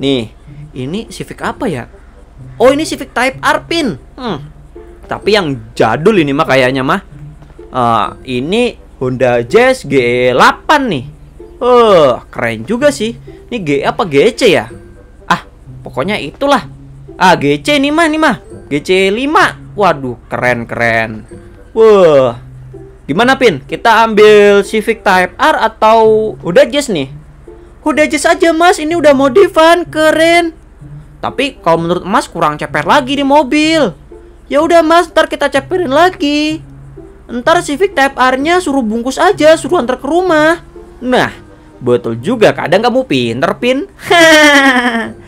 Nih, ini Civic apa ya? Oh, ini Civic Type R pin. Hmm. Tapi yang jadul ini mah kayaknya mah. Uh, ini Honda Jazz g 8 nih. Eh, uh, keren juga sih. Ini G apa GC ya? Ah, pokoknya itulah. Ah, GC nih mah, nih mah. GC 5. Waduh, keren-keren. Wah. Gimana, Pin? Kita ambil Civic Type R atau Honda Jazz nih? Kuda aja mas, ini udah modifan, keren. Tapi kalau menurut mas kurang ceper lagi di mobil. Ya udah mas, ntar kita ceperin lagi. Ntar Civic Type R-nya suruh bungkus aja, suruh antar ke rumah. Nah, betul juga kadang kamu pinter, Pin. Hahaha.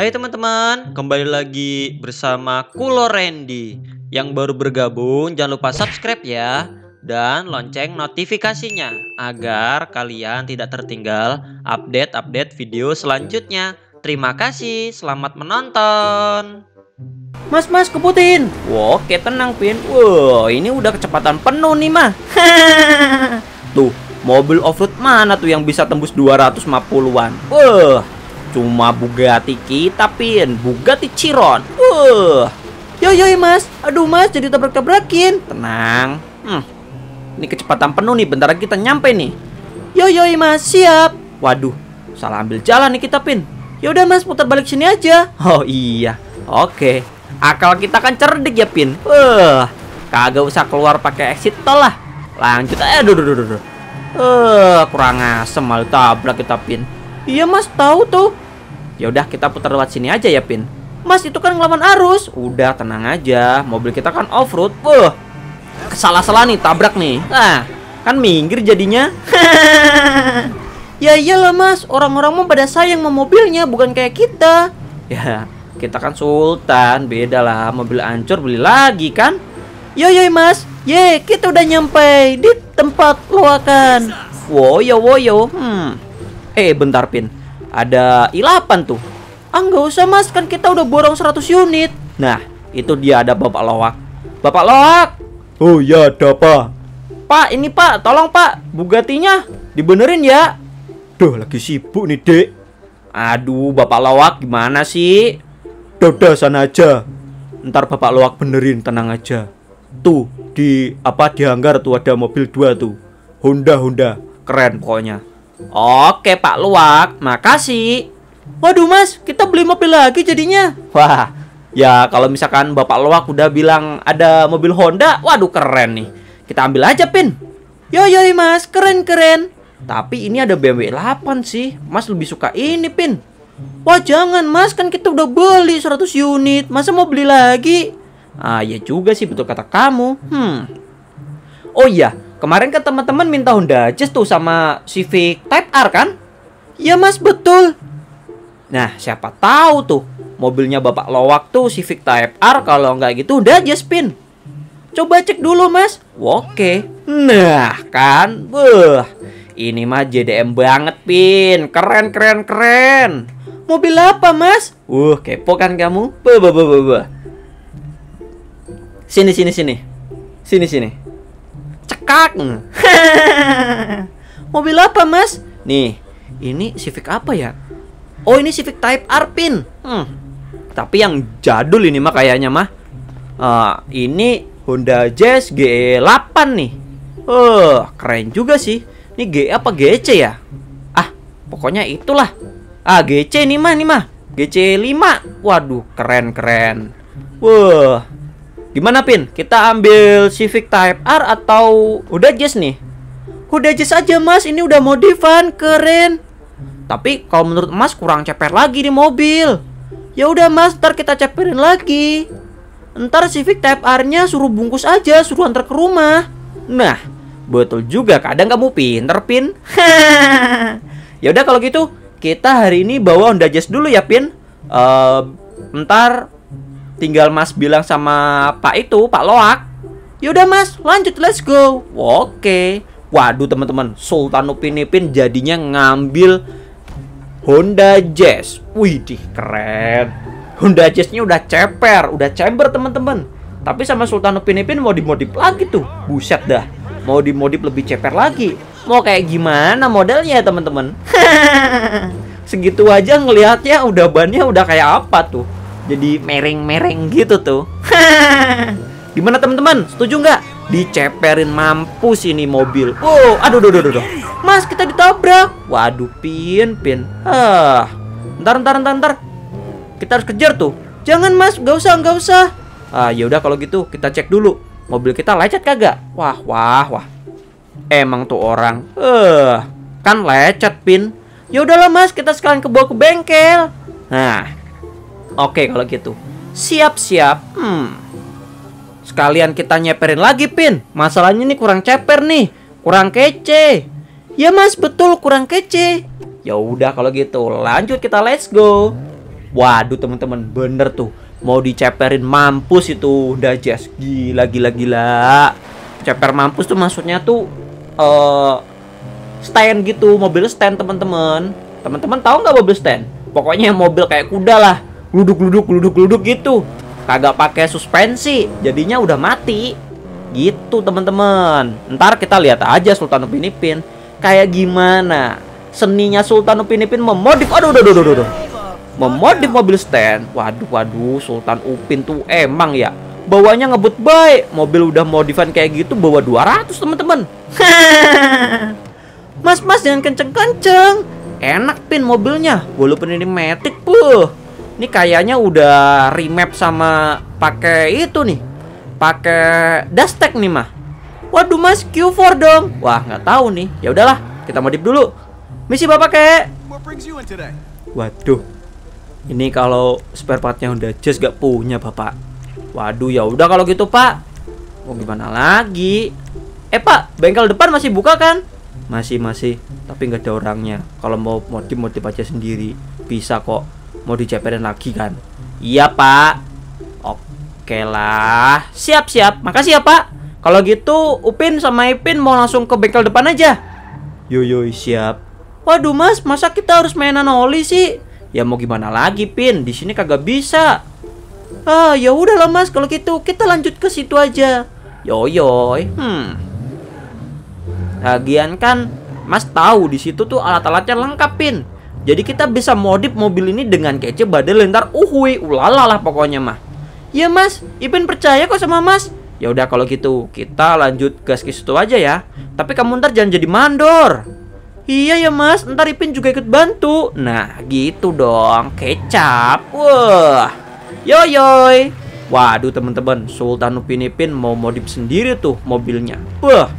Hai teman-teman, kembali lagi bersama Kulo Randy Yang baru bergabung jangan lupa subscribe ya Dan lonceng notifikasinya Agar kalian tidak tertinggal update-update video selanjutnya Terima kasih, selamat menonton Mas, mas, keputin Oke, tenang, Pin Wah ini udah kecepatan penuh nih, mah Tuh, mobil offroad mana tuh yang bisa tembus 250-an? Wah, Cuma Bugatti kita, Pin. Bugatti Chiron. uh yo yo Mas. Aduh, Mas, jadi tabrak-tabrakin. Tenang. Hmm. Ini kecepatan penuh nih. Bentar lagi kita nyampe nih. yo yo Mas. Siap. Waduh, salah ambil jalan nih kita, Pin. Yaudah, Mas, putar balik sini aja. Oh, iya. Oke. Akal kita kan cerdik ya, Pin. Wah. Kagak usah keluar pakai exit tol lah. Lanjut. Eh, duh, duh, duh, eh, kurang asem malah tabrak kita, Pin. Iya mas, tahu tuh. Ya udah kita putar lewat sini aja ya Pin. Mas itu kan ngelawan arus. Udah tenang aja, mobil kita kan off road. Wah, salah-salah nih tabrak nih. Ah. kan minggir jadinya. ya iyalah mas, orang-orang mau pada sayang sama mobilnya, bukan kayak kita. Ya, kita kan sultan, beda lah. Mobil hancur beli lagi kan. Yo yo mas, ye kita udah nyampe di tempat loakan. Woyo woyo, hmm. Eh bentar Pin Ada ilapan tuh Ah nggak usah mas kan kita udah borong 100 unit Nah itu dia ada bapak loak Bapak loak Oh ya ada apa Pak ini pak tolong pak Bugatinya dibenerin ya Duh lagi sibuk nih dek Aduh bapak loak gimana sih Doda sana aja Ntar bapak loak benerin tenang aja Tuh di apa di hanggar tuh ada mobil dua tuh Honda Honda keren pokoknya Oke Pak Luwak, makasih. Waduh mas, kita beli mobil lagi jadinya. Wah, ya kalau misalkan Bapak Luwak udah bilang ada mobil Honda, waduh keren nih. Kita ambil aja Pin. Yo yo mas, keren keren. Tapi ini ada BMW 8 sih. Mas lebih suka ini Pin. Wah jangan mas, kan kita udah beli 100 unit. Masa mau beli lagi? Ah ya juga sih betul kata kamu. Hmm. Oh iya, Kemarin kan teman-teman minta Honda Jazz tuh sama Civic Type R kan? Ya mas betul. Nah siapa tahu tuh mobilnya bapak lowak tuh Civic Type R kalau nggak gitu Honda Jazz pin. Coba cek dulu mas. Oke. Nah kan, beh. Ini mah JDM banget pin. Keren keren keren. Mobil apa mas? Uh kepo kan kamu? Beh beh beh beh. Sini sini sini. Sini sini kak Mobil apa, Mas? Nih, ini Civic apa ya? Oh, ini Civic Type R pin. Hmm. Tapi yang jadul ini mah kayaknya mah. Uh, ini Honda Jazz GE8 nih. uh, keren juga sih. Ini GE apa GC ya? Ah, pokoknya itulah. Ah, GC nih mah nih mah. GC5. Waduh, keren-keren. Wah, Gimana Pin? Kita ambil Civic Type R atau udah Jazz nih? Udah Jazz aja Mas, ini udah modifan, keren. Tapi kalau menurut Mas kurang ceper lagi di mobil. Ya udah Mas, ntar kita ceperin lagi. Ntar Civic Type R-nya suruh bungkus aja, suruh antar ke rumah. Nah, betul juga kadang kamu pinter Pin. ya udah kalau gitu kita hari ini bawa Honda Jazz dulu ya Pin. Uh, ntar Tinggal Mas bilang sama Pak itu, Pak Loak. Yaudah Mas, lanjut let's go. Oke. Waduh teman-teman, Sultan Upin Ipin jadinya ngambil Honda Jazz. Wih, keren. Honda Jazznya udah ceper, udah chamber teman-teman. Tapi sama Sultan Upin Ipin mau dimodif lagi tuh. Buset dah. Mau dimodif lebih ceper lagi. Mau kayak gimana modelnya teman-teman? Segitu aja ngelihatnya udah bannya udah kayak apa tuh jadi mereng-mereng gitu tuh. Gimana teman-teman? Setuju nggak? Diceperin mampus ini mobil. Oh, aduh, aduh, aduh, aduh. Mas, kita ditabrak. Waduh, pin, pin. Ah, ntar, ntar, ntar, ntar. Kita harus kejar tuh. Jangan mas, nggak usah, nggak usah. Ah, ya udah kalau gitu kita cek dulu. Mobil kita lecet kagak? Wah, wah, wah. Emang tuh orang. Eh, kan lecet pin. Ya udahlah mas, kita sekalian ke bawah ke bengkel. Nah, Oke kalau gitu. Siap-siap. Hmm. Sekalian kita nyeperin lagi, Pin. Masalahnya ini kurang ceper nih. Kurang kece. Ya Mas, betul kurang kece. Ya udah kalau gitu, lanjut kita let's go. Waduh, teman-teman, bener tuh. Mau diceperin mampus itu udah jazz Gila gila gila. Ceper mampus tuh maksudnya tuh uh, stand gitu, mobil stand, teman-teman. Teman-teman tahu nggak mobil stand? Pokoknya mobil kayak kuda lah luduk luduk luduk luduk gitu. Kagak pakai suspensi, jadinya udah mati. Gitu teman-teman. Ntar kita lihat aja Sultan Upin Ipin kayak gimana. Seninya Sultan Upin Ipin memodif. Aduh, aduh, aduh, aduh, aduh. Memodif mobil stand. Waduh, waduh, Sultan Upin tuh emang ya bawanya ngebut baik. Mobil udah modifan kayak gitu bawa 200, teman-teman. Mas-mas jangan kenceng-kenceng. Enak pin mobilnya, walaupun ini metik, puh. Ini kayaknya udah remap sama pakai itu nih. Pakai Dastek nih mah. Waduh Mas Q4 dong. Wah, nggak tahu nih. Ya udahlah, kita modif dulu. Misi Bapak kek. Waduh. Ini kalau spare partnya udah just gak punya Bapak. Waduh, ya udah kalau gitu Pak. Mau gimana lagi? Eh Pak, bengkel depan masih buka kan? Masih masih, tapi nggak ada orangnya. Kalau mau modif modif aja sendiri, bisa kok. Mau dijeperin lagi kan? Iya pak Oke lah Siap-siap Makasih ya pak Kalau gitu Upin sama Ipin mau langsung ke bengkel depan aja Yuyuy siap Waduh mas Masa kita harus mainan oli sih Ya mau gimana lagi Pin di sini kagak bisa Ah ya udahlah mas Kalau gitu kita lanjut ke situ aja Yoyoy eh. Hmm Lagian kan Mas tahu di situ tuh alat-alatnya lengkap Pin jadi kita bisa modif mobil ini dengan kece badai lentar uhui ulala lah pokoknya mah. Ya mas, Ipin percaya kok sama mas. Ya udah kalau gitu kita lanjut gas ke situ aja ya. Tapi kamu ntar jangan jadi mandor. Iya ya mas, ntar Ipin juga ikut bantu. Nah gitu dong, kecap. Wah, yoyoy. Waduh teman-teman, Sultan Upin Ipin mau modif sendiri tuh mobilnya. Wah,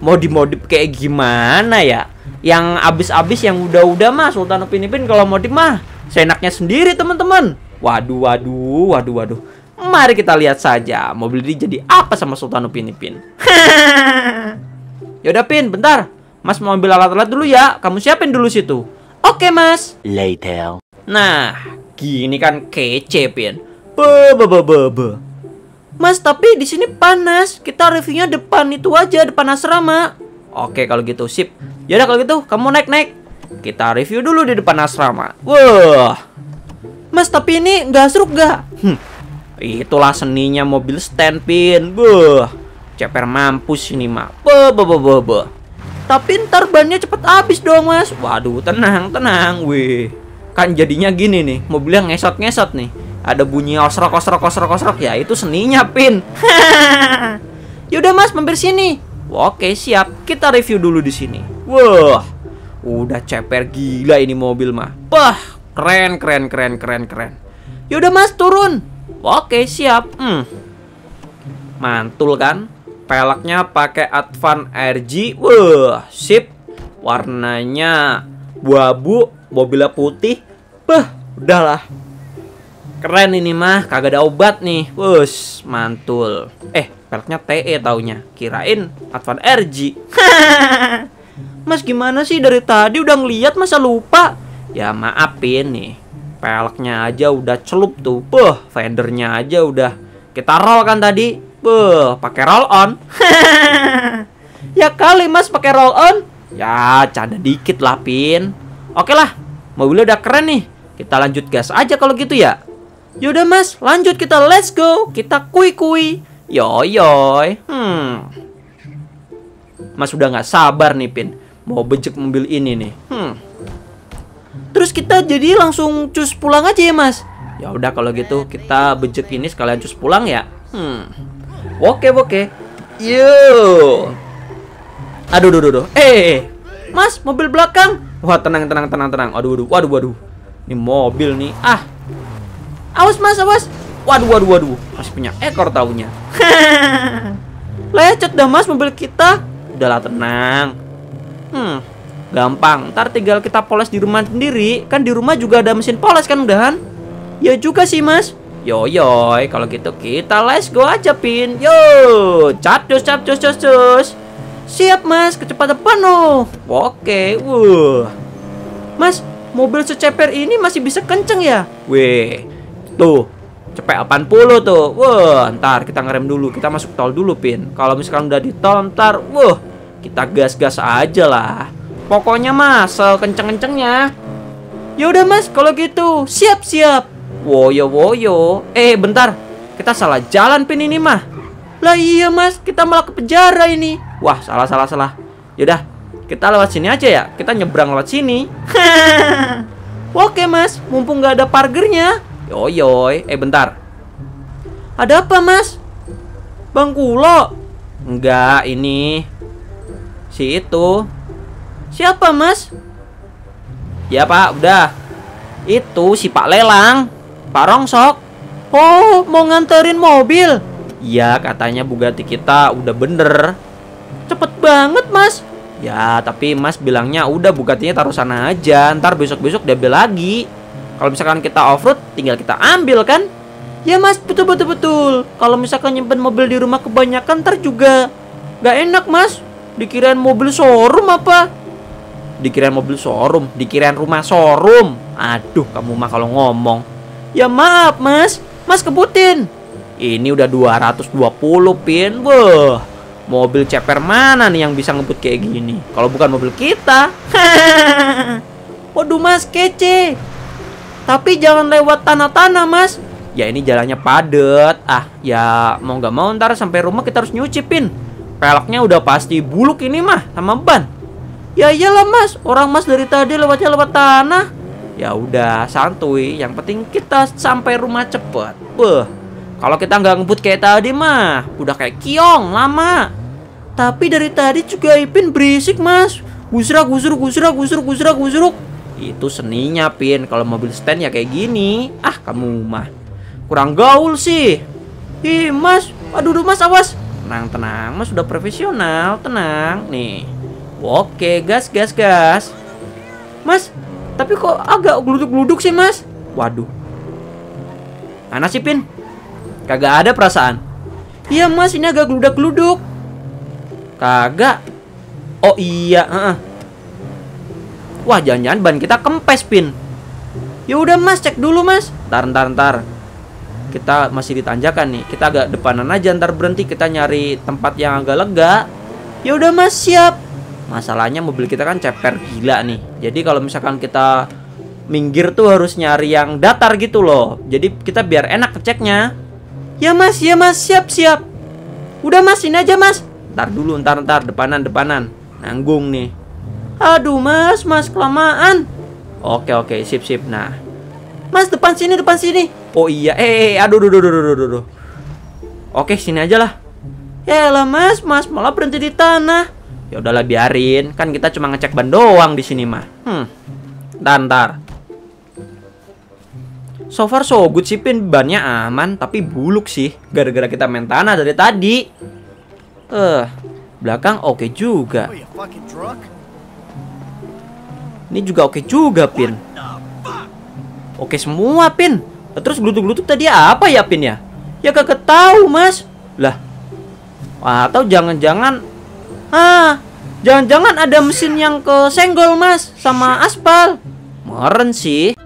mau dimodif kayak gimana ya? yang abis-abis yang udah-udah mah Sultan Upin Ipin kalau mau mah seenaknya sendiri teman-teman. Waduh, waduh, waduh, waduh. Mari kita lihat saja mobil ini jadi apa sama Sultan Upin Ipin. Yaudah Pin, bentar. Mas mau ambil alat-alat dulu ya. Kamu siapin dulu situ. Oke, Mas. Later. Nah, gini kan kece, Pin. Be, be, be, be, be. Mas, tapi di sini panas. Kita reviewnya depan itu aja, depan asrama. Oke kalau gitu sip. Yaudah kalau gitu kamu naik naik. Kita review dulu di depan asrama. Wah, Mas tapi ini nggak seru gak? Hm. Itulah seninya mobil stand pin. Wah ceper mampus ini mah. Wah Tapi ntar bannya cepet habis dong mas. Waduh, tenang, tenang. Wih, kan jadinya gini nih. Mobilnya ngesot-ngesot nih. Ada bunyi osrok, osrok, osrok, osrok. Ya itu seninya pin. Yaudah mas, mampir sini. Oke, siap. Kita review dulu di sini. Wah, udah ceper gila ini mobil mah. Wah, keren, keren, keren, keren, keren. Yaudah mas, turun. Oke, siap. Hmm. Mantul kan? Peleknya pakai Advan RG. Wah, sip. Warnanya buabu, mobilnya putih. Bah, udahlah. Keren ini mah, kagak ada obat nih. Wus, mantul. Eh, peleknya TE taunya. Kirain Advan RG. Mas gimana sih dari tadi udah ngeliat masa lupa? Ya maafin nih. Peleknya aja udah celup tuh. Beuh, fendernya aja udah kita roll kan tadi. Beuh, pakai roll on. ya kali Mas pakai roll on. Ya, canda dikit lah, Pin. Oke lah, mobilnya udah keren nih. Kita lanjut gas aja kalau gitu ya. Yaudah mas, lanjut kita let's go. Kita kui-kui. Yoyoy, hmm. Mas udah nggak sabar nih Pin, mau bejek mobil ini nih. Hmm. Terus kita jadi langsung cus pulang aja ya Mas. Ya udah kalau gitu kita bejek ini sekalian cus pulang ya. Hmm. Oke oke. Yo. Aduh, aduh, aduh, aduh. Eh, eh, eh, Mas, mobil belakang. Wah, tenang, tenang, tenang, tenang. Aduh, aduh, waduh, waduh. Ini mobil nih. Ah. Awas, Mas, awas. Waduh, waduh, waduh. Masih punya ekor taunya. Lecet dah mas mobil kita. Udahlah tenang. Hmm, gampang. Ntar tinggal kita poles di rumah sendiri. Kan di rumah juga ada mesin poles kan udahan. Ya juga sih mas. Yoyoy, kalau gitu kita les go aja pin. Yo, cap cus cap cus cus cus. Siap mas, kecepatan penuh. Oke, wuh. Mas, mobil seceper ini masih bisa kenceng ya? Weh, tuh cepet 80 tuh wah ntar kita ngerem dulu kita masuk tol dulu pin kalau misalkan udah di tol ntar wah kita gas-gas aja lah pokoknya mas kenceng kencengnya Yaudah mas kalau gitu siap-siap woyo woyo eh bentar kita salah jalan pin ini mah lah iya mas kita malah ke penjara ini wah salah salah salah yaudah kita lewat sini aja ya kita nyebrang lewat sini oke mas mumpung gak ada pargernya Yoyoy, eh bentar. Ada apa, Mas? Bang Kulo? Enggak, ini si itu. Siapa, Mas? Ya, Pak, udah. Itu si Pak Lelang, Pak Rongsok. Oh, mau nganterin mobil. Ya katanya Bugatti kita udah bener. Cepet banget, Mas. Ya, tapi Mas bilangnya udah Bugattinya taruh sana aja. Ntar besok-besok dia lagi. Kalau misalkan kita off road, tinggal kita ambil kan? Ya mas, betul betul betul. Kalau misalkan nyimpen mobil di rumah kebanyakan ntar juga nggak enak mas. Dikirain mobil showroom apa? Dikirain mobil showroom, dikirain rumah showroom. Aduh, kamu mah kalau ngomong. Ya maaf mas, mas kebutin. Ini udah 220 pin, wah. Mobil ceper mana nih yang bisa ngebut kayak gini? Kalau bukan mobil kita. Waduh mas, kece. Tapi jangan lewat tanah-tanah, Mas. Ya ini jalannya padet. Ah, ya mau nggak mau ntar sampai rumah kita harus nyucipin. Peleknya udah pasti buluk ini mah sama ban. Ya iyalah, Mas. Orang Mas dari tadi lewatnya lewat tanah. Ya udah, santuy. Yang penting kita sampai rumah cepet. Beh. Kalau kita nggak ngebut kayak tadi mah, udah kayak kiong lama. Tapi dari tadi juga Ipin berisik, Mas. Gusrak, gusruk, gusrak, gusruk, gusrak, gusruk. Itu seninya, Pin. Kalau mobil stand ya kayak gini. Ah, kamu mah. Kurang gaul sih. Ih, Mas. Aduh, aduh Mas, awas. Tenang, tenang. Mas sudah profesional. Tenang. Nih. Oke, gas, gas, gas. Mas, tapi kok agak geluduk-geluduk sih, Mas? Waduh. Mana sih, Pin? Kagak ada perasaan. Iya, Mas. Ini agak geludak-geluduk. Kagak. Oh iya, uh -uh. Wah, jangan-jangan ban kita kempes pin. Ya udah Mas, cek dulu Mas. Ntar ntar ntar. Kita masih ditanjakan nih. Kita agak depanan aja ntar berhenti kita nyari tempat yang agak lega. Ya udah Mas, siap. Masalahnya mobil kita kan ceper gila nih. Jadi kalau misalkan kita minggir tuh harus nyari yang datar gitu loh. Jadi kita biar enak ngeceknya. Ya Mas, ya Mas, siap siap. Udah Mas, ini aja Mas. Ntar dulu, ntar ntar depanan depanan. Nanggung nih. Aduh mas, mas kelamaan. Oke oke, sip sip. Nah, mas depan sini depan sini. Oh iya, eh, eh, eh aduh aduh aduh aduh aduh. aduh. Oke sini aja lah. Ya lah mas, mas malah berhenti di tanah. Ya udahlah biarin, kan kita cuma ngecek ban doang di sini mah. Hmm, dantar. So far so good sih Pin, bannya aman tapi buluk sih gara-gara kita main tanah dari tadi. Eh, uh, belakang oke okay juga. Oh, ya ini juga oke okay juga, Pin. Oke okay semua, Pin. Nah, terus glutuk-glutuk tadi apa ya, Pin ya? Ya kagak tahu, Mas. Lah. Atau jangan-jangan ah, jangan-jangan ada mesin yang kesenggol, Mas, sama aspal. Meren sih.